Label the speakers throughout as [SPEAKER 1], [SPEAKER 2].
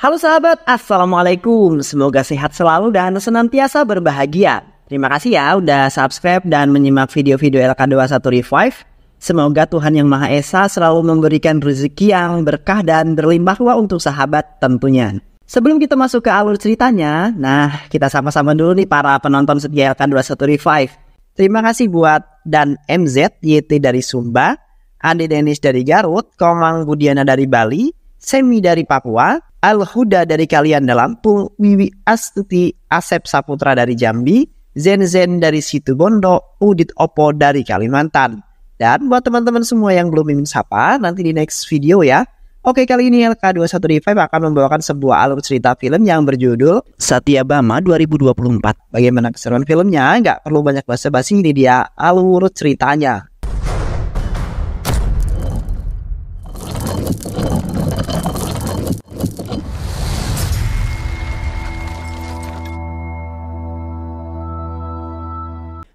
[SPEAKER 1] Halo sahabat, Assalamualaikum. Semoga sehat selalu dan senantiasa berbahagia. Terima kasih ya udah subscribe dan menyimak video-video LK21 Revive. Semoga Tuhan Yang Maha Esa selalu memberikan rezeki yang berkah dan berlimpah ruah untuk sahabat tentunya. Sebelum kita masuk ke alur ceritanya, nah kita sama-sama dulu nih para penonton setia LK21 Revive. Terima kasih buat dan MZ, YT dari Sumba, Andi Denis dari Garut, Komang Budiana dari Bali, Semi dari Papua, Al-Huda dari kalian Lampung, Wiwi Astuti, Asep Saputra dari Jambi, Zen Zen dari Situbondo, Udit Opo dari Kalimantan. Dan buat teman-teman semua yang belum ingin sapa, nanti di next video ya. Oke, kali ini LK21 Revive akan membawakan sebuah alur cerita film yang berjudul Satya Bama 2024. Bagaimana keseruan filmnya? Nggak perlu banyak basa-basi, ini dia alur ceritanya.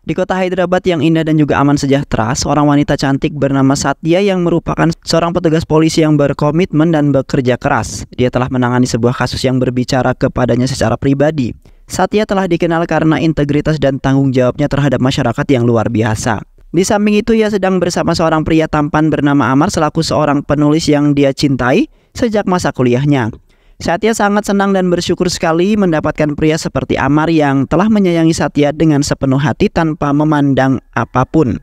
[SPEAKER 1] Di kota Hyderabad yang indah dan juga aman sejahtera, seorang wanita cantik bernama Satya yang merupakan seorang petugas polisi yang berkomitmen dan bekerja keras. Dia telah menangani sebuah kasus yang berbicara kepadanya secara pribadi. Satya telah dikenal karena integritas dan tanggung jawabnya terhadap masyarakat yang luar biasa. Di samping itu, ia sedang bersama seorang pria tampan bernama Amar selaku seorang penulis yang dia cintai sejak masa kuliahnya. Satya sangat senang dan bersyukur sekali mendapatkan pria seperti Amar yang telah menyayangi Satya dengan sepenuh hati tanpa memandang apapun.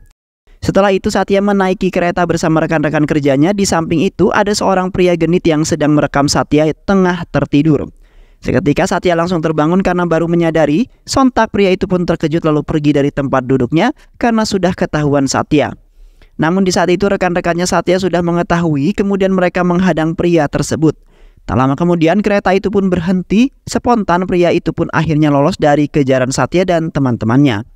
[SPEAKER 1] Setelah itu Satya menaiki kereta bersama rekan-rekan kerjanya. Di samping itu ada seorang pria genit yang sedang merekam Satya tengah tertidur. Seketika Satya langsung terbangun karena baru menyadari, sontak pria itu pun terkejut lalu pergi dari tempat duduknya karena sudah ketahuan Satya. Namun di saat itu rekan-rekannya Satya sudah mengetahui kemudian mereka menghadang pria tersebut. Tak lama kemudian kereta itu pun berhenti, spontan pria itu pun akhirnya lolos dari kejaran Satya dan teman-temannya.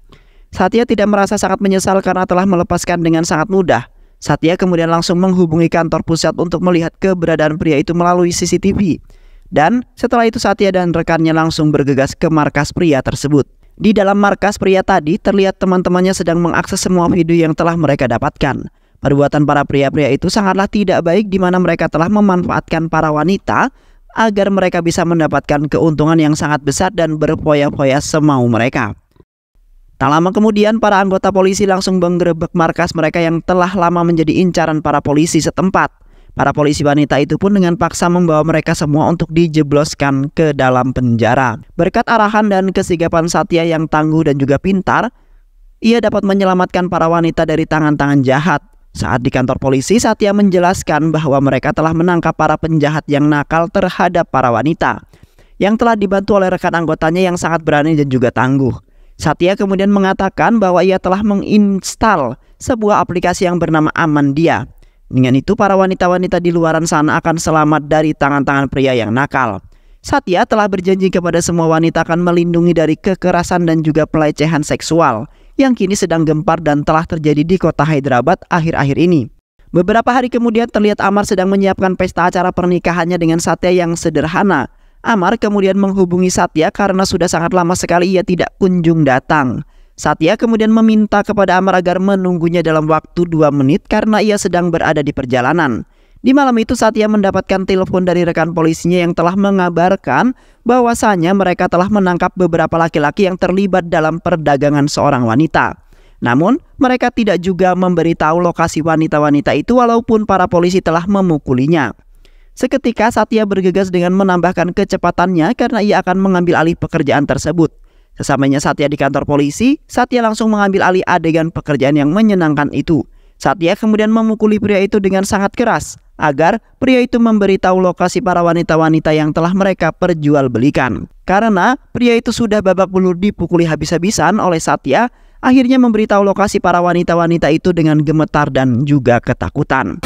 [SPEAKER 1] Satya tidak merasa sangat menyesal karena telah melepaskan dengan sangat mudah. Satya kemudian langsung menghubungi kantor pusat untuk melihat keberadaan pria itu melalui CCTV. Dan setelah itu Satya dan rekannya langsung bergegas ke markas pria tersebut. Di dalam markas pria tadi terlihat teman-temannya sedang mengakses semua video yang telah mereka dapatkan. Perbuatan para pria-pria itu sangatlah tidak baik di mana mereka telah memanfaatkan para wanita agar mereka bisa mendapatkan keuntungan yang sangat besar dan berpoya-poya semau mereka. Tak lama kemudian, para anggota polisi langsung menggerebek markas mereka yang telah lama menjadi incaran para polisi setempat. Para polisi wanita itu pun dengan paksa membawa mereka semua untuk dijebloskan ke dalam penjara. Berkat arahan dan kesigapan Satya yang tangguh dan juga pintar, ia dapat menyelamatkan para wanita dari tangan-tangan jahat. Saat di kantor polisi, Satya menjelaskan bahwa mereka telah menangkap para penjahat yang nakal terhadap para wanita yang telah dibantu oleh rekan anggotanya yang sangat berani dan juga tangguh. Satya kemudian mengatakan bahwa ia telah menginstal sebuah aplikasi yang bernama Amandia. Dengan itu, para wanita-wanita di luaran sana akan selamat dari tangan-tangan pria yang nakal. Satya telah berjanji kepada semua wanita akan melindungi dari kekerasan dan juga pelecehan seksual yang kini sedang gempar dan telah terjadi di kota Hyderabad akhir-akhir ini. Beberapa hari kemudian terlihat Amar sedang menyiapkan pesta acara pernikahannya dengan Satya yang sederhana. Amar kemudian menghubungi Satya karena sudah sangat lama sekali ia tidak kunjung datang. Satya kemudian meminta kepada Amar agar menunggunya dalam waktu dua menit karena ia sedang berada di perjalanan. Di malam itu saat ia mendapatkan telepon dari rekan polisinya yang telah mengabarkan bahwasannya mereka telah menangkap beberapa laki-laki yang terlibat dalam perdagangan seorang wanita. Namun, mereka tidak juga memberitahu lokasi wanita-wanita itu walaupun para polisi telah memukulinya. Seketika Satya bergegas dengan menambahkan kecepatannya karena ia akan mengambil alih pekerjaan tersebut. Sesampainya Satya di kantor polisi, Satya langsung mengambil alih adegan pekerjaan yang menyenangkan itu. Satya kemudian memukuli pria itu dengan sangat keras agar pria itu memberitahu lokasi para wanita-wanita yang telah mereka perjualbelikan. Karena pria itu sudah babak belur dipukuli habis-habisan oleh Satya, akhirnya memberitahu lokasi para wanita-wanita itu dengan gemetar dan juga ketakutan.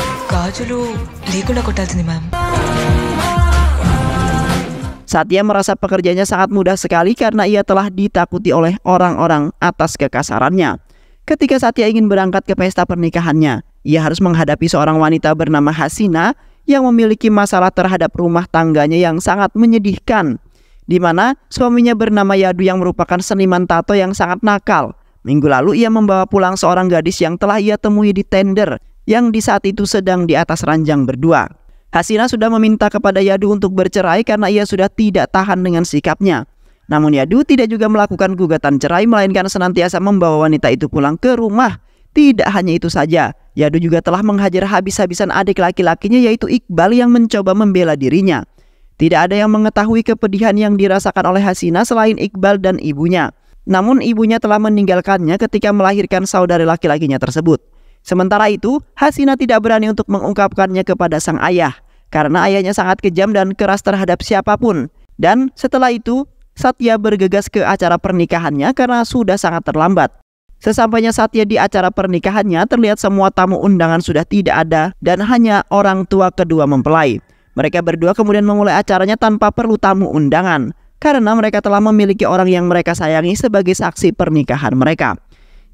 [SPEAKER 1] Satya merasa pekerjanya sangat mudah sekali karena ia telah ditakuti oleh orang-orang atas kekasarannya. Ketika Satya ingin berangkat ke pesta pernikahannya, ia harus menghadapi seorang wanita bernama Hasina yang memiliki masalah terhadap rumah tangganya yang sangat menyedihkan. Di mana suaminya bernama Yadu yang merupakan seniman tato yang sangat nakal. Minggu lalu ia membawa pulang seorang gadis yang telah ia temui di tender yang di saat itu sedang di atas ranjang berdua. Hasina sudah meminta kepada Yadu untuk bercerai karena ia sudah tidak tahan dengan sikapnya. Namun Yadu tidak juga melakukan gugatan cerai melainkan senantiasa membawa wanita itu pulang ke rumah tidak hanya itu saja, Yadu juga telah menghajar habis-habisan adik laki-lakinya yaitu Iqbal yang mencoba membela dirinya. Tidak ada yang mengetahui kepedihan yang dirasakan oleh Hasina selain Iqbal dan ibunya. Namun ibunya telah meninggalkannya ketika melahirkan saudari laki-lakinya tersebut. Sementara itu, Hasina tidak berani untuk mengungkapkannya kepada sang ayah karena ayahnya sangat kejam dan keras terhadap siapapun. Dan setelah itu, Satya bergegas ke acara pernikahannya karena sudah sangat terlambat. Sesampainya saatnya di acara pernikahannya, terlihat semua tamu undangan sudah tidak ada dan hanya orang tua kedua mempelai. Mereka berdua kemudian memulai acaranya tanpa perlu tamu undangan karena mereka telah memiliki orang yang mereka sayangi sebagai saksi pernikahan mereka.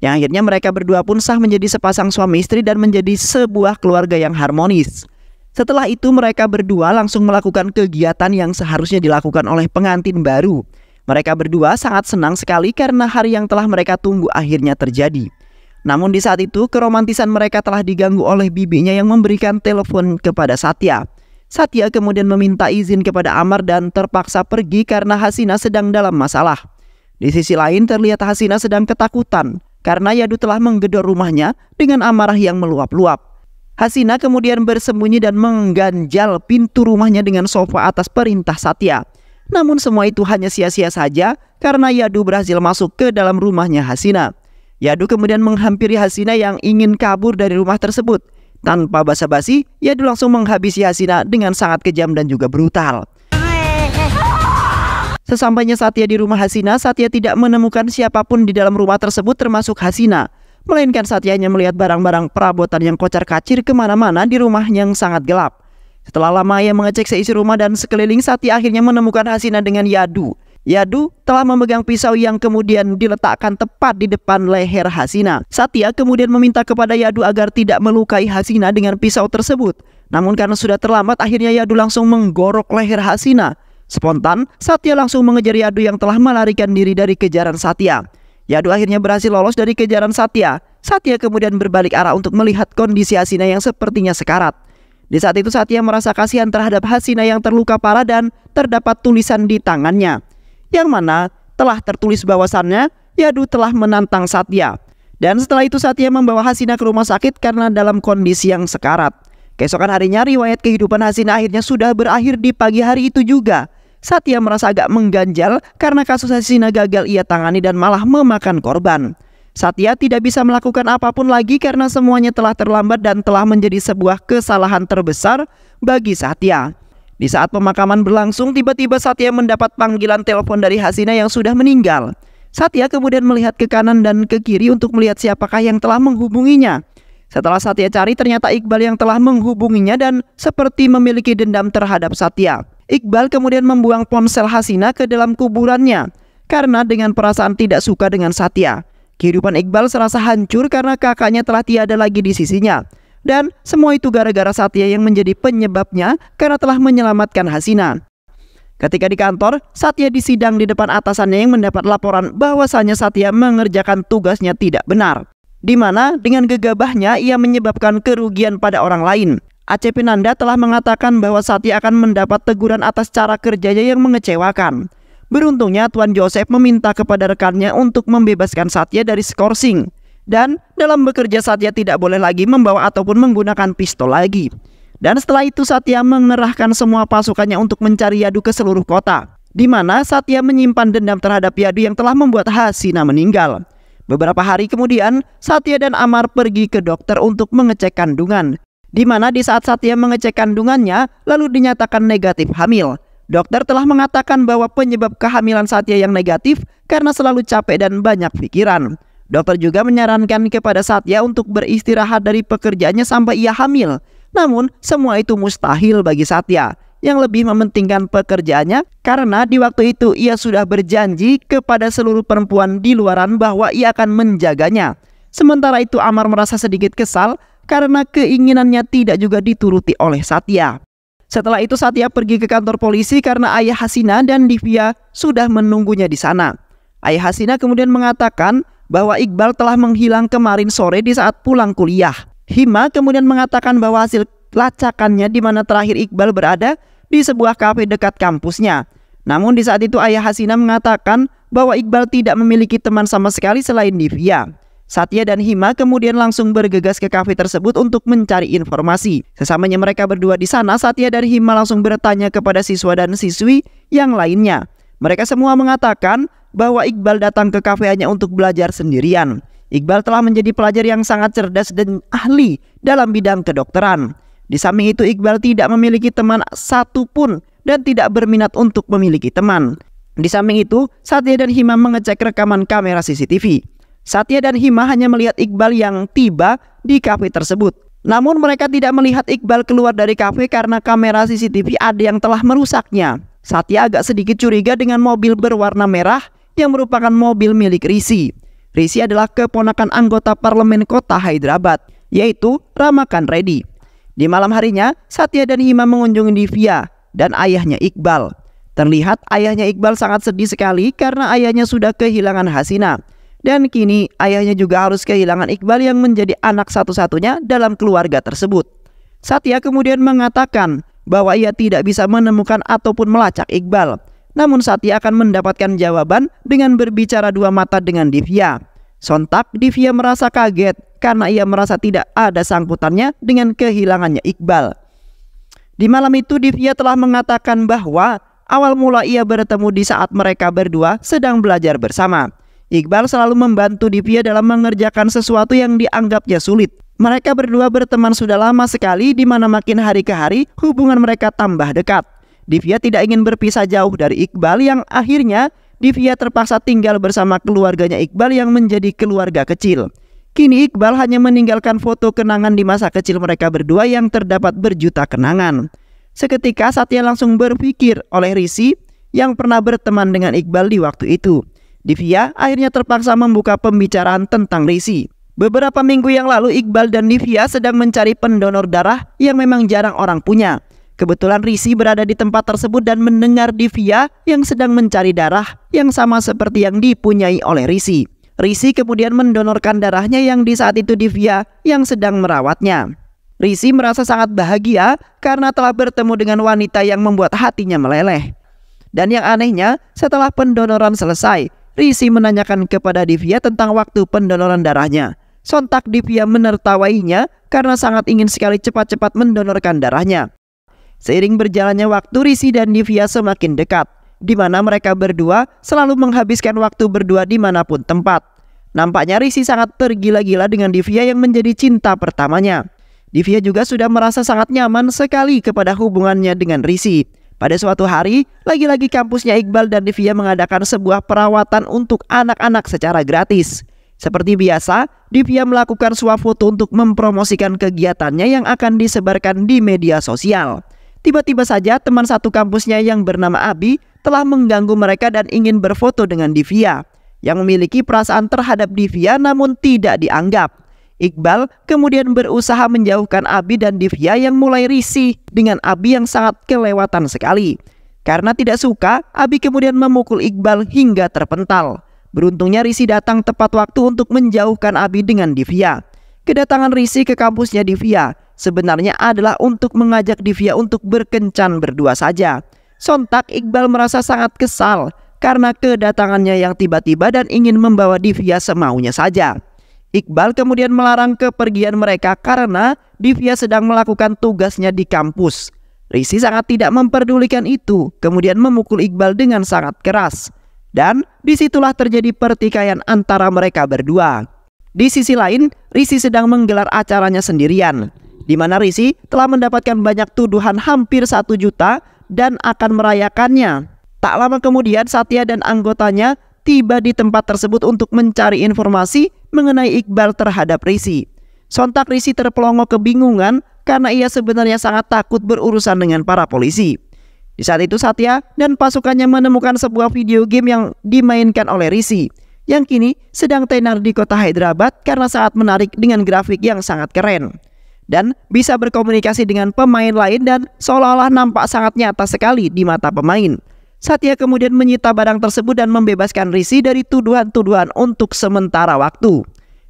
[SPEAKER 1] Yang akhirnya mereka berdua pun sah menjadi sepasang suami istri dan menjadi sebuah keluarga yang harmonis. Setelah itu mereka berdua langsung melakukan kegiatan yang seharusnya dilakukan oleh pengantin baru, mereka berdua sangat senang sekali karena hari yang telah mereka tunggu akhirnya terjadi. Namun di saat itu keromantisan mereka telah diganggu oleh bibinya yang memberikan telepon kepada Satya. Satya kemudian meminta izin kepada Amar dan terpaksa pergi karena Hasina sedang dalam masalah. Di sisi lain terlihat Hasina sedang ketakutan karena Yadu telah menggedor rumahnya dengan amarah yang meluap-luap. Hasina kemudian bersembunyi dan mengganjal pintu rumahnya dengan sofa atas perintah Satya. Namun semua itu hanya sia-sia saja karena Yadu berhasil masuk ke dalam rumahnya Hasina. Yadu kemudian menghampiri Hasina yang ingin kabur dari rumah tersebut. Tanpa basa-basi, Yadu langsung menghabisi Hasina dengan sangat kejam dan juga brutal. Sesampainya Satya di rumah Hasina, Satya tidak menemukan siapapun di dalam rumah tersebut termasuk Hasina. Melainkan Satya hanya melihat barang-barang perabotan yang kocar-kacir kemana-mana di rumah yang sangat gelap. Setelah lama ia mengecek seisi rumah dan sekeliling, Sati akhirnya menemukan Hasina dengan Yadu. Yadu telah memegang pisau yang kemudian diletakkan tepat di depan leher Hasina. Satya kemudian meminta kepada Yadu agar tidak melukai Hasina dengan pisau tersebut. Namun karena sudah terlambat, akhirnya Yadu langsung menggorok leher Hasina. Spontan, Satya langsung mengejar Yadu yang telah melarikan diri dari kejaran Satya. Yadu akhirnya berhasil lolos dari kejaran Satya. Satya kemudian berbalik arah untuk melihat kondisi Hasina yang sepertinya sekarat. Di saat itu Satya merasa kasihan terhadap Hasina yang terluka parah dan terdapat tulisan di tangannya. Yang mana telah tertulis bahwasannya Yadu telah menantang Satya. Dan setelah itu Satya membawa Hasina ke rumah sakit karena dalam kondisi yang sekarat. Keesokan harinya riwayat kehidupan Hasina akhirnya sudah berakhir di pagi hari itu juga. Satya merasa agak mengganjal karena kasus Hasina gagal ia tangani dan malah memakan korban. Satya tidak bisa melakukan apapun lagi karena semuanya telah terlambat dan telah menjadi sebuah kesalahan terbesar bagi Satya. Di saat pemakaman berlangsung, tiba-tiba Satya mendapat panggilan telepon dari Hasina yang sudah meninggal. Satya kemudian melihat ke kanan dan ke kiri untuk melihat siapakah yang telah menghubunginya. Setelah Satya cari, ternyata Iqbal yang telah menghubunginya dan seperti memiliki dendam terhadap Satya. Iqbal kemudian membuang ponsel Hasina ke dalam kuburannya karena dengan perasaan tidak suka dengan Satya. Kehidupan Iqbal serasa hancur karena kakaknya telah tiada lagi di sisinya. Dan semua itu gara-gara Satya yang menjadi penyebabnya karena telah menyelamatkan Hasina. Ketika di kantor, Satya disidang di depan atasannya yang mendapat laporan bahwasannya Satya mengerjakan tugasnya tidak benar. Di mana dengan gegabahnya ia menyebabkan kerugian pada orang lain. Acepinanda Nanda telah mengatakan bahwa Satya akan mendapat teguran atas cara kerjanya yang mengecewakan. Beruntungnya Tuan Joseph meminta kepada rekannya untuk membebaskan Satya dari skorsing. Dan dalam bekerja Satya tidak boleh lagi membawa ataupun menggunakan pistol lagi. Dan setelah itu Satya mengerahkan semua pasukannya untuk mencari Yadu ke seluruh kota. Di mana Satya menyimpan dendam terhadap Yadu yang telah membuat Hasina meninggal. Beberapa hari kemudian, Satya dan Amar pergi ke dokter untuk mengecek kandungan. Di mana di saat Satya mengecek kandungannya, lalu dinyatakan negatif hamil. Dokter telah mengatakan bahwa penyebab kehamilan Satya yang negatif karena selalu capek dan banyak pikiran. Dokter juga menyarankan kepada Satya untuk beristirahat dari pekerjaannya sampai ia hamil. Namun, semua itu mustahil bagi Satya yang lebih mementingkan pekerjaannya karena di waktu itu ia sudah berjanji kepada seluruh perempuan di luaran bahwa ia akan menjaganya. Sementara itu Amar merasa sedikit kesal karena keinginannya tidak juga dituruti oleh Satya. Setelah itu Satya pergi ke kantor polisi karena ayah Hasina dan Divya sudah menunggunya di sana. Ayah Hasina kemudian mengatakan bahwa Iqbal telah menghilang kemarin sore di saat pulang kuliah. Hima kemudian mengatakan bahwa hasil lacakannya di mana terakhir Iqbal berada di sebuah kafe dekat kampusnya. Namun di saat itu ayah Hasina mengatakan bahwa Iqbal tidak memiliki teman sama sekali selain Divya. Satya dan Hima kemudian langsung bergegas ke kafe tersebut untuk mencari informasi. Sesamanya mereka berdua di sana, Satya dan Hima langsung bertanya kepada siswa dan siswi yang lainnya. Mereka semua mengatakan bahwa Iqbal datang ke kafe hanya untuk belajar sendirian. Iqbal telah menjadi pelajar yang sangat cerdas dan ahli dalam bidang kedokteran. Di samping itu Iqbal tidak memiliki teman satupun dan tidak berminat untuk memiliki teman. Di samping itu, Satya dan Hima mengecek rekaman kamera CCTV. Satya dan Hima hanya melihat Iqbal yang tiba di kafe tersebut. Namun mereka tidak melihat Iqbal keluar dari kafe karena kamera CCTV ada yang telah merusaknya. Satya agak sedikit curiga dengan mobil berwarna merah yang merupakan mobil milik Risi. Risi adalah keponakan anggota parlemen kota Hyderabad, yaitu Ramakan Reddy. Di malam harinya, Satya dan Hima mengunjungi Divya dan ayahnya Iqbal. Terlihat ayahnya Iqbal sangat sedih sekali karena ayahnya sudah kehilangan Hasina. Dan kini ayahnya juga harus kehilangan Iqbal yang menjadi anak satu-satunya dalam keluarga tersebut. Satya kemudian mengatakan bahwa ia tidak bisa menemukan ataupun melacak Iqbal. Namun Satya akan mendapatkan jawaban dengan berbicara dua mata dengan Divya. Sontak Divya merasa kaget karena ia merasa tidak ada sangkutannya dengan kehilangannya Iqbal. Di malam itu Divya telah mengatakan bahwa awal mula ia bertemu di saat mereka berdua sedang belajar bersama. Iqbal selalu membantu Divya dalam mengerjakan sesuatu yang dianggapnya sulit. Mereka berdua berteman sudah lama sekali di mana makin hari ke hari hubungan mereka tambah dekat. Divya tidak ingin berpisah jauh dari Iqbal yang akhirnya Divya terpaksa tinggal bersama keluarganya Iqbal yang menjadi keluarga kecil. Kini Iqbal hanya meninggalkan foto kenangan di masa kecil mereka berdua yang terdapat berjuta kenangan. Seketika Satya langsung berpikir oleh Risi yang pernah berteman dengan Iqbal di waktu itu. Divya akhirnya terpaksa membuka pembicaraan tentang Risi. Beberapa minggu yang lalu Iqbal dan Divya sedang mencari pendonor darah yang memang jarang orang punya. Kebetulan Risi berada di tempat tersebut dan mendengar Divya yang sedang mencari darah yang sama seperti yang dipunyai oleh Risi. Risi kemudian mendonorkan darahnya yang di saat itu Divya yang sedang merawatnya. Risi merasa sangat bahagia karena telah bertemu dengan wanita yang membuat hatinya meleleh. Dan yang anehnya, setelah pendonoran selesai, Risi menanyakan kepada Divya tentang waktu pendonoran darahnya. Sontak Divya menertawainya karena sangat ingin sekali cepat-cepat mendonorkan darahnya. Seiring berjalannya waktu, Risi dan Divya semakin dekat, di mana mereka berdua selalu menghabiskan waktu berdua dimanapun tempat. Nampaknya Risi sangat tergila-gila dengan Divya yang menjadi cinta pertamanya. Divya juga sudah merasa sangat nyaman sekali kepada hubungannya dengan Risi. Pada suatu hari, lagi-lagi kampusnya Iqbal dan Divya mengadakan sebuah perawatan untuk anak-anak secara gratis. Seperti biasa, Divya melakukan swafoto untuk mempromosikan kegiatannya yang akan disebarkan di media sosial. Tiba-tiba saja teman satu kampusnya yang bernama Abi telah mengganggu mereka dan ingin berfoto dengan Divya yang memiliki perasaan terhadap Divya namun tidak dianggap. Iqbal kemudian berusaha menjauhkan Abi dan Divya yang mulai risih dengan Abi yang sangat kelewatan sekali. Karena tidak suka, Abi kemudian memukul Iqbal hingga terpental. Beruntungnya Risi datang tepat waktu untuk menjauhkan Abi dengan Divya. Kedatangan Risi ke kampusnya Divya sebenarnya adalah untuk mengajak Divya untuk berkencan berdua saja. Sontak Iqbal merasa sangat kesal karena kedatangannya yang tiba-tiba dan ingin membawa Divya semaunya saja. Iqbal kemudian melarang kepergian mereka karena Divya sedang melakukan tugasnya di kampus. Risi sangat tidak memperdulikan itu, kemudian memukul Iqbal dengan sangat keras. Dan disitulah terjadi pertikaian antara mereka berdua. Di sisi lain, Risi sedang menggelar acaranya sendirian, di mana Risi telah mendapatkan banyak tuduhan hampir satu juta dan akan merayakannya. Tak lama kemudian Satya dan anggotanya tiba di tempat tersebut untuk mencari informasi mengenai Iqbal terhadap Risi. Sontak Risi terpelongo kebingungan karena ia sebenarnya sangat takut berurusan dengan para polisi. Di saat itu Satya dan pasukannya menemukan sebuah video game yang dimainkan oleh Risi yang kini sedang tenar di kota Hyderabad karena saat menarik dengan grafik yang sangat keren dan bisa berkomunikasi dengan pemain lain dan seolah-olah nampak sangat nyata sekali di mata pemain. Satya kemudian menyita barang tersebut dan membebaskan Risi dari tuduhan-tuduhan untuk sementara waktu.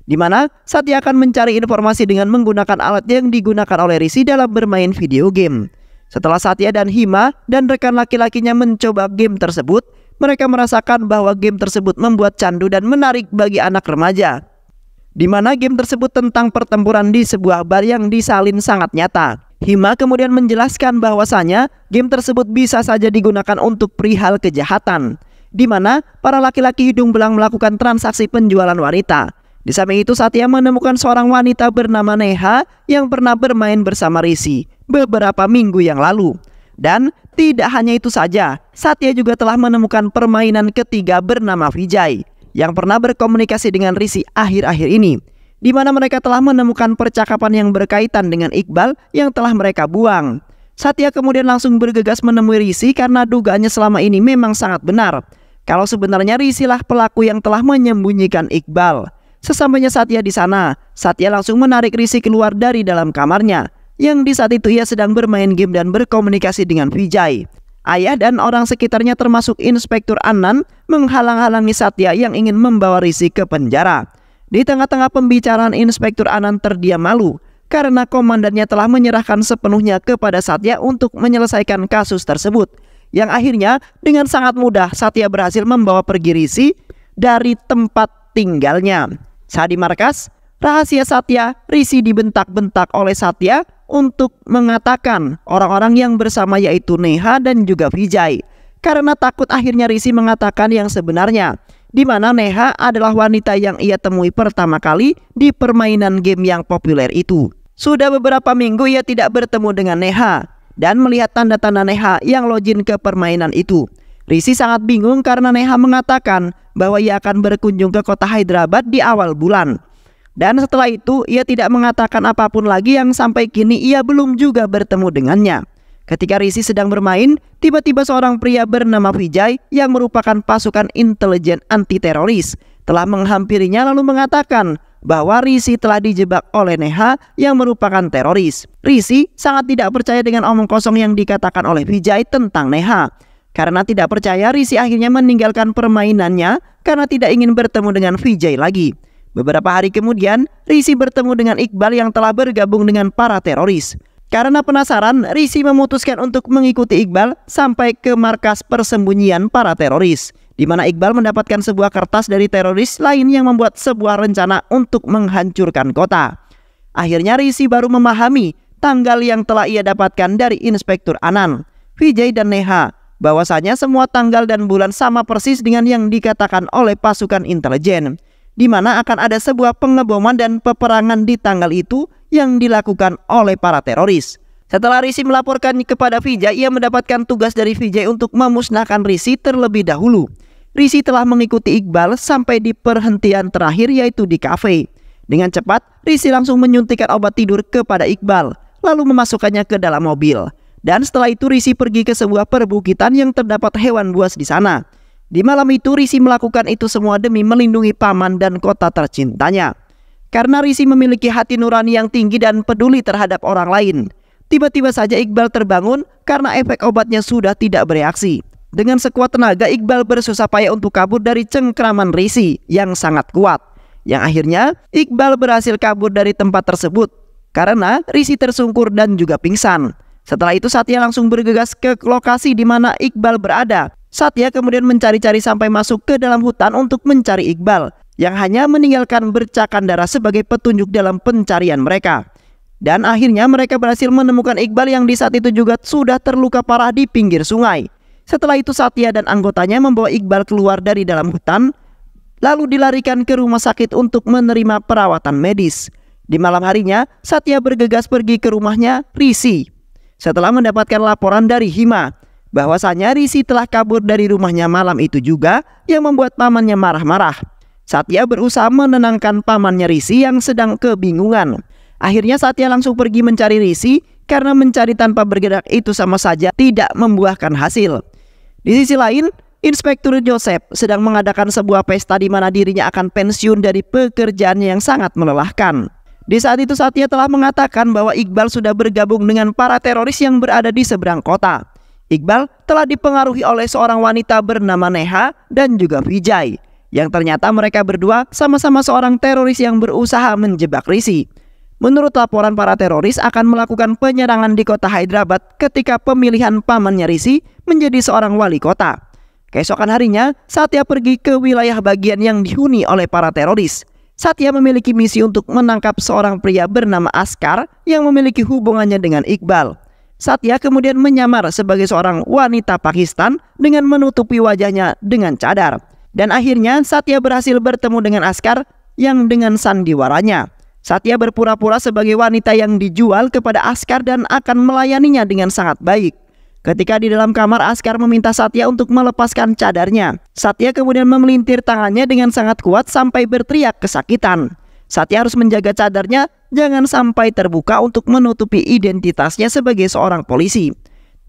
[SPEAKER 1] Di mana Satya akan mencari informasi dengan menggunakan alat yang digunakan oleh Risi dalam bermain video game. Setelah Satya dan Hima dan rekan laki-lakinya mencoba game tersebut, mereka merasakan bahwa game tersebut membuat candu dan menarik bagi anak remaja. Di mana game tersebut tentang pertempuran di sebuah bar yang disalin sangat nyata. Hima kemudian menjelaskan bahwasannya game tersebut bisa saja digunakan untuk perihal kejahatan, di mana para laki-laki hidung belang melakukan transaksi penjualan wanita. Di samping itu Satya menemukan seorang wanita bernama Neha yang pernah bermain bersama Risi beberapa minggu yang lalu. Dan tidak hanya itu saja, Satya juga telah menemukan permainan ketiga bernama Vijay yang pernah berkomunikasi dengan Risi akhir-akhir ini di mana mereka telah menemukan percakapan yang berkaitan dengan Iqbal yang telah mereka buang. Satya kemudian langsung bergegas menemui Risi karena dugaannya selama ini memang sangat benar. Kalau sebenarnya Risi lah pelaku yang telah menyembunyikan Iqbal. Sesampainya Satya di sana, Satya langsung menarik Risi keluar dari dalam kamarnya. Yang di saat itu ia sedang bermain game dan berkomunikasi dengan Vijay. Ayah dan orang sekitarnya termasuk Inspektur Anan menghalang-halangi Satya yang ingin membawa Risi ke penjara. Di tengah-tengah pembicaraan Inspektur Anan terdiam malu karena komandannya telah menyerahkan sepenuhnya kepada Satya untuk menyelesaikan kasus tersebut. Yang akhirnya dengan sangat mudah Satya berhasil membawa pergi Risi dari tempat tinggalnya. Saat di markas, rahasia Satya, Risi dibentak-bentak oleh Satya untuk mengatakan orang-orang yang bersama yaitu Neha dan juga Vijay. Karena takut akhirnya Risi mengatakan yang sebenarnya di mana Neha adalah wanita yang ia temui pertama kali di permainan game yang populer itu. Sudah beberapa minggu ia tidak bertemu dengan Neha dan melihat tanda-tanda Neha yang login ke permainan itu. Risi sangat bingung karena Neha mengatakan bahwa ia akan berkunjung ke kota Hyderabad di awal bulan. Dan setelah itu ia tidak mengatakan apapun lagi yang sampai kini ia belum juga bertemu dengannya. Ketika Risi sedang bermain, tiba-tiba seorang pria bernama Vijay yang merupakan pasukan intelijen anti-teroris telah menghampirinya lalu mengatakan bahwa Risi telah dijebak oleh Neha yang merupakan teroris. Risi sangat tidak percaya dengan omong kosong yang dikatakan oleh Vijay tentang Neha. Karena tidak percaya, Risi akhirnya meninggalkan permainannya karena tidak ingin bertemu dengan Vijay lagi. Beberapa hari kemudian, Risi bertemu dengan Iqbal yang telah bergabung dengan para teroris. Karena penasaran, Risi memutuskan untuk mengikuti Iqbal sampai ke markas persembunyian para teroris, di mana Iqbal mendapatkan sebuah kertas dari teroris lain yang membuat sebuah rencana untuk menghancurkan kota. Akhirnya Risi baru memahami tanggal yang telah ia dapatkan dari Inspektur Anan, Vijay dan Neha, bahwasanya semua tanggal dan bulan sama persis dengan yang dikatakan oleh pasukan intelijen di mana akan ada sebuah pengeboman dan peperangan di tanggal itu yang dilakukan oleh para teroris. Setelah Risi melaporkan kepada Vijay, ia mendapatkan tugas dari Vijay untuk memusnahkan Risi terlebih dahulu. Risi telah mengikuti Iqbal sampai di perhentian terakhir yaitu di kafe. Dengan cepat, Risi langsung menyuntikkan obat tidur kepada Iqbal, lalu memasukkannya ke dalam mobil. Dan setelah itu Risi pergi ke sebuah perbukitan yang terdapat hewan buas di sana. Di malam itu Risi melakukan itu semua demi melindungi paman dan kota tercintanya. Karena Risi memiliki hati nurani yang tinggi dan peduli terhadap orang lain. Tiba-tiba saja Iqbal terbangun karena efek obatnya sudah tidak bereaksi. Dengan sekuat tenaga Iqbal bersusah payah untuk kabur dari cengkraman Risi yang sangat kuat. Yang akhirnya Iqbal berhasil kabur dari tempat tersebut karena Risi tersungkur dan juga pingsan. Setelah itu Satya langsung bergegas ke lokasi di mana Iqbal berada. Satya kemudian mencari-cari sampai masuk ke dalam hutan untuk mencari Iqbal yang hanya meninggalkan bercakan darah sebagai petunjuk dalam pencarian mereka. Dan akhirnya mereka berhasil menemukan Iqbal yang di saat itu juga sudah terluka parah di pinggir sungai. Setelah itu Satya dan anggotanya membawa Iqbal keluar dari dalam hutan lalu dilarikan ke rumah sakit untuk menerima perawatan medis. Di malam harinya, Satya bergegas pergi ke rumahnya Risi setelah mendapatkan laporan dari Hima bahwasanya Risi telah kabur dari rumahnya malam itu juga yang membuat pamannya marah-marah. Satya berusaha menenangkan pamannya Risi yang sedang kebingungan. Akhirnya Satya langsung pergi mencari Risi karena mencari tanpa bergerak itu sama saja tidak membuahkan hasil. Di sisi lain, Inspektur Joseph sedang mengadakan sebuah pesta di mana dirinya akan pensiun dari pekerjaannya yang sangat melelahkan. Di saat itu Satya telah mengatakan bahwa Iqbal sudah bergabung dengan para teroris yang berada di seberang kota. Iqbal telah dipengaruhi oleh seorang wanita bernama Neha dan juga Vijay. Yang ternyata mereka berdua sama-sama seorang teroris yang berusaha menjebak Risi. Menurut laporan para teroris akan melakukan penyerangan di kota Hyderabad ketika pemilihan pamannya Risi menjadi seorang wali kota. Keesokan harinya, Satya pergi ke wilayah bagian yang dihuni oleh para teroris. Satya memiliki misi untuk menangkap seorang pria bernama Askar yang memiliki hubungannya dengan Iqbal. Satya kemudian menyamar sebagai seorang wanita Pakistan dengan menutupi wajahnya dengan cadar. Dan akhirnya Satya berhasil bertemu dengan Askar yang dengan sandiwaranya. Satya berpura-pura sebagai wanita yang dijual kepada Askar dan akan melayaninya dengan sangat baik. Ketika di dalam kamar, Askar meminta Satya untuk melepaskan cadarnya. Satya kemudian memelintir tangannya dengan sangat kuat sampai berteriak kesakitan. Satya harus menjaga cadarnya jangan sampai terbuka untuk menutupi identitasnya sebagai seorang polisi.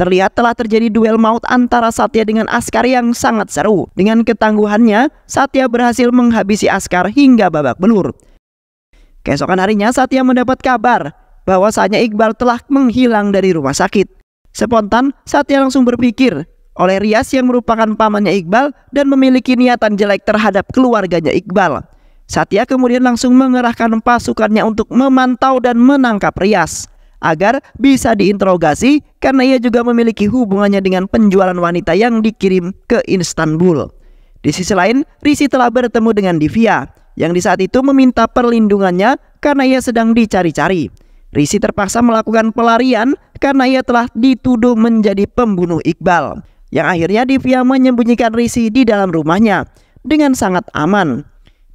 [SPEAKER 1] Terlihat telah terjadi duel maut antara Satya dengan Askar yang sangat seru. Dengan ketangguhannya, Satya berhasil menghabisi Askar hingga babak belur. Keesokan harinya Satya mendapat kabar bahwasanya Iqbal telah menghilang dari rumah sakit. Spontan, Satya langsung berpikir oleh Rias yang merupakan pamannya Iqbal dan memiliki niatan jelek terhadap keluarganya Iqbal. Satya kemudian langsung mengerahkan pasukannya untuk memantau dan menangkap Rias agar bisa diinterogasi karena ia juga memiliki hubungannya dengan penjualan wanita yang dikirim ke Istanbul. Di sisi lain, Risi telah bertemu dengan Divya yang di saat itu meminta perlindungannya karena ia sedang dicari-cari. Risi terpaksa melakukan pelarian karena ia telah dituduh menjadi pembunuh Iqbal. Yang akhirnya Divya menyembunyikan Risi di dalam rumahnya dengan sangat aman.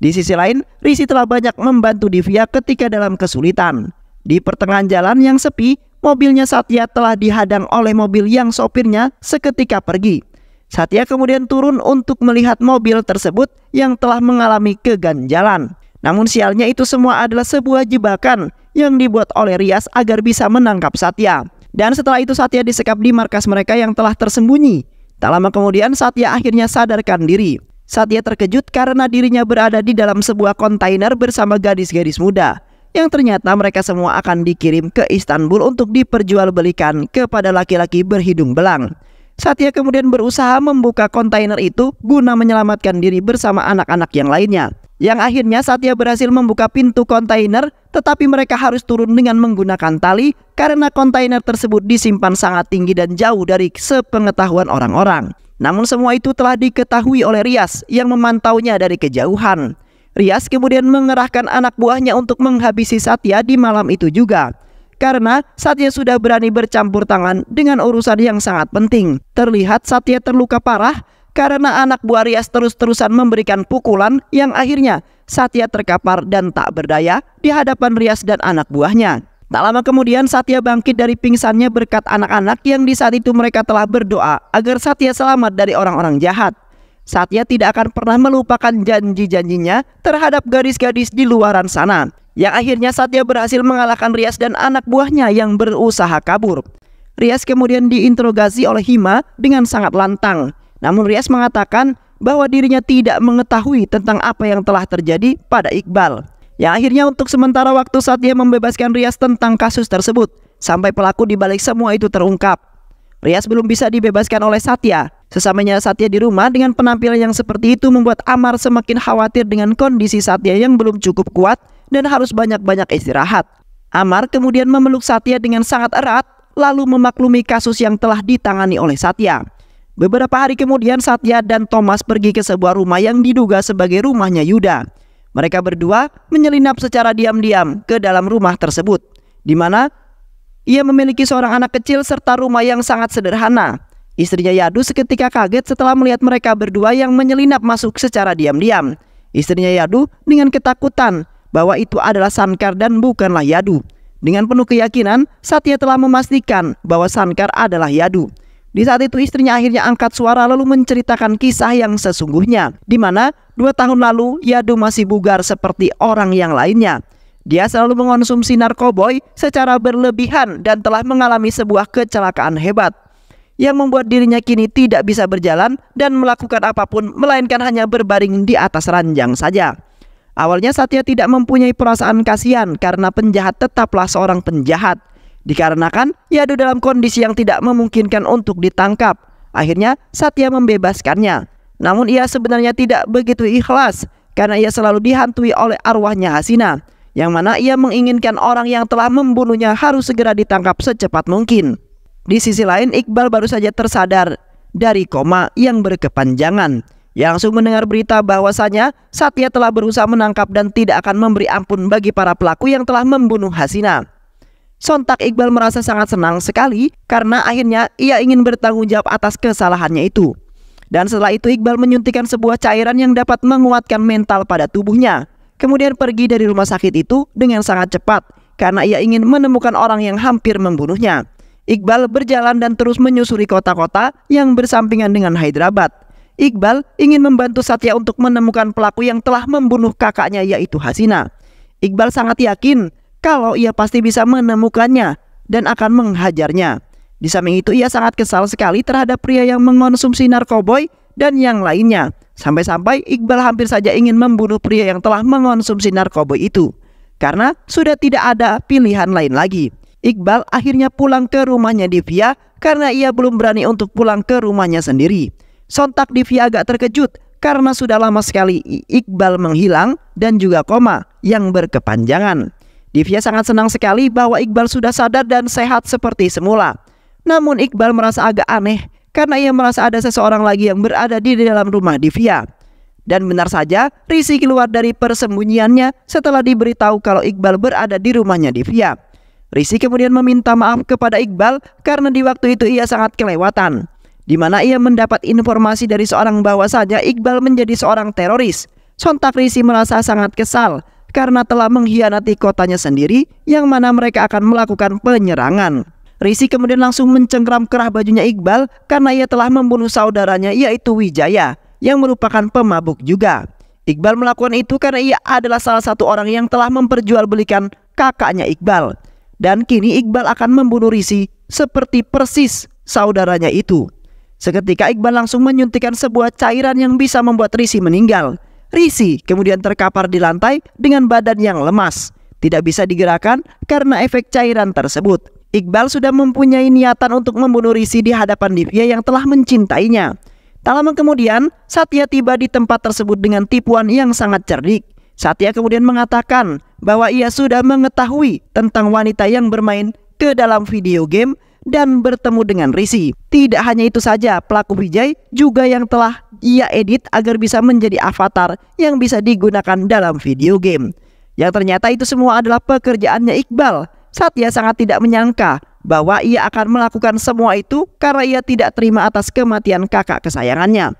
[SPEAKER 1] Di sisi lain, Risi telah banyak membantu Divya ketika dalam kesulitan. Di pertengahan jalan yang sepi, mobilnya Satya telah dihadang oleh mobil yang sopirnya seketika pergi. Satya kemudian turun untuk melihat mobil tersebut yang telah mengalami keganjalan. Namun sialnya itu semua adalah sebuah jebakan yang dibuat oleh Rias agar bisa menangkap Satya. Dan setelah itu Satya disekap di markas mereka yang telah tersembunyi. Tak lama kemudian Satya akhirnya sadarkan diri. Satya terkejut karena dirinya berada di dalam sebuah kontainer bersama gadis-gadis muda yang ternyata mereka semua akan dikirim ke Istanbul untuk diperjualbelikan kepada laki-laki berhidung belang. Saat ia kemudian berusaha membuka kontainer itu guna menyelamatkan diri bersama anak-anak yang lainnya. Yang akhirnya Satya berhasil membuka pintu kontainer tetapi mereka harus turun dengan menggunakan tali karena kontainer tersebut disimpan sangat tinggi dan jauh dari sepengetahuan orang-orang. Namun semua itu telah diketahui oleh Rias yang memantaunya dari kejauhan. Rias kemudian mengerahkan anak buahnya untuk menghabisi Satya di malam itu juga. Karena Satya sudah berani bercampur tangan dengan urusan yang sangat penting. Terlihat Satya terluka parah karena anak buah Rias terus-terusan memberikan pukulan yang akhirnya Satya terkapar dan tak berdaya di hadapan Rias dan anak buahnya. Tak lama kemudian Satya bangkit dari pingsannya berkat anak-anak yang di saat itu mereka telah berdoa agar Satya selamat dari orang-orang jahat. Satya tidak akan pernah melupakan janji-janjinya terhadap gadis-gadis di luaran sana yang akhirnya Satya berhasil mengalahkan Rias dan anak buahnya yang berusaha kabur. Rias kemudian diinterogasi oleh Hima dengan sangat lantang. Namun Rias mengatakan bahwa dirinya tidak mengetahui tentang apa yang telah terjadi pada Iqbal. Yang akhirnya untuk sementara waktu Satya membebaskan Rias tentang kasus tersebut sampai pelaku dibalik semua itu terungkap. Rias belum bisa dibebaskan oleh Satya. Sesamanya Satya di rumah dengan penampilan yang seperti itu membuat Amar semakin khawatir dengan kondisi Satya yang belum cukup kuat dan harus banyak-banyak istirahat. Amar kemudian memeluk Satya dengan sangat erat lalu memaklumi kasus yang telah ditangani oleh Satya. Beberapa hari kemudian Satya dan Thomas pergi ke sebuah rumah yang diduga sebagai rumahnya Yuda. Mereka berdua menyelinap secara diam-diam ke dalam rumah tersebut, di mana ia memiliki seorang anak kecil serta rumah yang sangat sederhana. Istrinya Yadu seketika kaget setelah melihat mereka berdua yang menyelinap masuk secara diam-diam. Istrinya Yadu dengan ketakutan bahwa itu adalah Sankar dan bukanlah Yadu. Dengan penuh keyakinan, Satya telah memastikan bahwa Sankar adalah Yadu. Di saat itu istrinya akhirnya angkat suara lalu menceritakan kisah yang sesungguhnya, di mana dua tahun lalu Yadu masih bugar seperti orang yang lainnya. Dia selalu mengonsumsi narkoboy secara berlebihan dan telah mengalami sebuah kecelakaan hebat yang membuat dirinya kini tidak bisa berjalan dan melakukan apapun melainkan hanya berbaring di atas ranjang saja. Awalnya Satya tidak mempunyai perasaan kasihan karena penjahat tetaplah seorang penjahat. Dikarenakan ia ada dalam kondisi yang tidak memungkinkan untuk ditangkap. Akhirnya Satya membebaskannya. Namun ia sebenarnya tidak begitu ikhlas karena ia selalu dihantui oleh arwahnya Hasina. Yang mana ia menginginkan orang yang telah membunuhnya harus segera ditangkap secepat mungkin. Di sisi lain Iqbal baru saja tersadar dari koma yang berkepanjangan yang langsung mendengar berita bahwasanya Satya telah berusaha menangkap dan tidak akan memberi ampun bagi para pelaku yang telah membunuh Hasina. Sontak Iqbal merasa sangat senang sekali karena akhirnya ia ingin bertanggung jawab atas kesalahannya itu. Dan setelah itu Iqbal menyuntikkan sebuah cairan yang dapat menguatkan mental pada tubuhnya. Kemudian pergi dari rumah sakit itu dengan sangat cepat karena ia ingin menemukan orang yang hampir membunuhnya. Iqbal berjalan dan terus menyusuri kota-kota yang bersampingan dengan Hyderabad. Iqbal ingin membantu Satya untuk menemukan pelaku yang telah membunuh kakaknya yaitu Hasina. Iqbal sangat yakin kalau ia pasti bisa menemukannya dan akan menghajarnya. Di samping itu ia sangat kesal sekali terhadap pria yang mengonsumsi narkoboy dan yang lainnya. Sampai-sampai Iqbal hampir saja ingin membunuh pria yang telah mengonsumsi narkoboy itu. Karena sudah tidak ada pilihan lain lagi. Iqbal akhirnya pulang ke rumahnya Divya karena ia belum berani untuk pulang ke rumahnya sendiri. Sontak Divi agak terkejut karena sudah lama sekali Iqbal menghilang dan juga koma yang berkepanjangan. Divya sangat senang sekali bahwa Iqbal sudah sadar dan sehat seperti semula. Namun Iqbal merasa agak aneh karena ia merasa ada seseorang lagi yang berada di dalam rumah Divya. Dan benar saja, Rizky keluar dari persembunyiannya setelah diberitahu kalau Iqbal berada di rumahnya Divya. Rizky kemudian meminta maaf kepada Iqbal karena di waktu itu ia sangat kelewatan di mana ia mendapat informasi dari seorang bahwasanya Iqbal menjadi seorang teroris. Sontak Risi merasa sangat kesal karena telah mengkhianati kotanya sendiri yang mana mereka akan melakukan penyerangan. Risi kemudian langsung mencengkram kerah bajunya Iqbal karena ia telah membunuh saudaranya yaitu Wijaya yang merupakan pemabuk juga. Iqbal melakukan itu karena ia adalah salah satu orang yang telah memperjualbelikan kakaknya Iqbal. Dan kini Iqbal akan membunuh Risi seperti persis saudaranya itu. Seketika Iqbal langsung menyuntikkan sebuah cairan yang bisa membuat Risi meninggal. Risi kemudian terkapar di lantai dengan badan yang lemas. Tidak bisa digerakkan karena efek cairan tersebut. Iqbal sudah mempunyai niatan untuk membunuh Risi di hadapan Divya yang telah mencintainya. Tak lama kemudian, Satya tiba di tempat tersebut dengan tipuan yang sangat cerdik. Satya kemudian mengatakan bahwa ia sudah mengetahui tentang wanita yang bermain ke dalam video game dan bertemu dengan Risi. Tidak hanya itu saja, pelaku Vijay juga yang telah ia edit agar bisa menjadi avatar yang bisa digunakan dalam video game. Yang ternyata itu semua adalah pekerjaannya Iqbal. Saat ia sangat tidak menyangka bahwa ia akan melakukan semua itu karena ia tidak terima atas kematian kakak kesayangannya.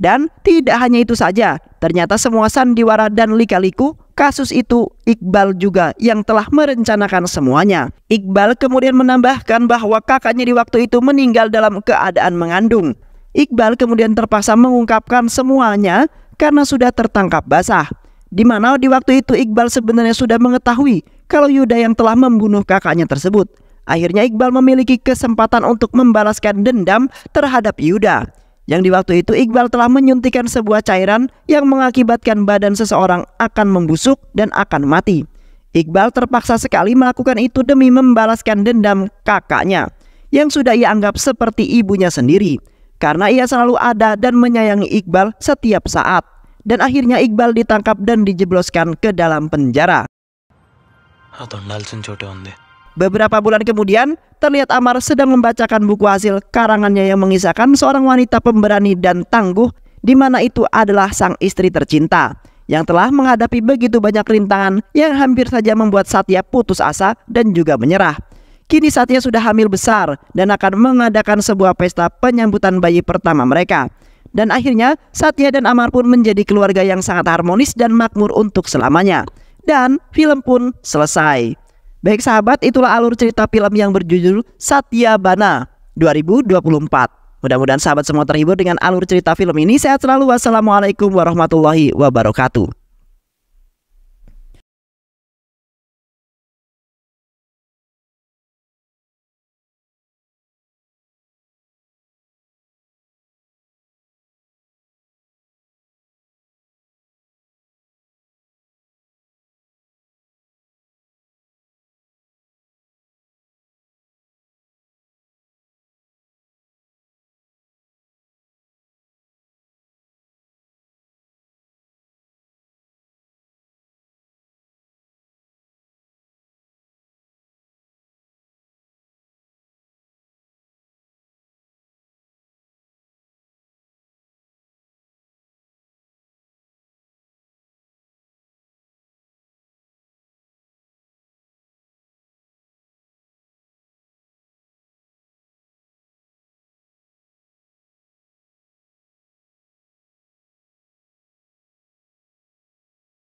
[SPEAKER 1] Dan tidak hanya itu saja, ternyata semua sandiwara dan lika-liku kasus itu Iqbal juga yang telah merencanakan semuanya. Iqbal kemudian menambahkan bahwa kakaknya di waktu itu meninggal dalam keadaan mengandung. Iqbal kemudian terpaksa mengungkapkan semuanya karena sudah tertangkap basah. Di mana di waktu itu Iqbal sebenarnya sudah mengetahui kalau Yuda yang telah membunuh kakaknya tersebut. Akhirnya Iqbal memiliki kesempatan untuk membalaskan dendam terhadap Yuda yang di waktu itu Iqbal telah menyuntikan sebuah cairan yang mengakibatkan badan seseorang akan membusuk dan akan mati. Iqbal terpaksa sekali melakukan itu demi membalaskan dendam kakaknya yang sudah ia anggap seperti ibunya sendiri karena ia selalu ada dan menyayangi Iqbal setiap saat. Dan akhirnya Iqbal ditangkap dan dijebloskan ke dalam penjara. Beberapa bulan kemudian, terlihat Amar sedang membacakan buku hasil karangannya yang mengisahkan seorang wanita pemberani dan tangguh di mana itu adalah sang istri tercinta yang telah menghadapi begitu banyak rintangan yang hampir saja membuat Satya putus asa dan juga menyerah. Kini Satya sudah hamil besar dan akan mengadakan sebuah pesta penyambutan bayi pertama mereka. Dan akhirnya Satya dan Amar pun menjadi keluarga yang sangat harmonis dan makmur untuk selamanya. Dan film pun selesai. Baik sahabat, itulah alur cerita film yang berjudul Satya Bana 2024. Mudah-mudahan sahabat semua terhibur dengan alur cerita film ini. Sehat selalu. Wassalamualaikum warahmatullahi wabarakatuh.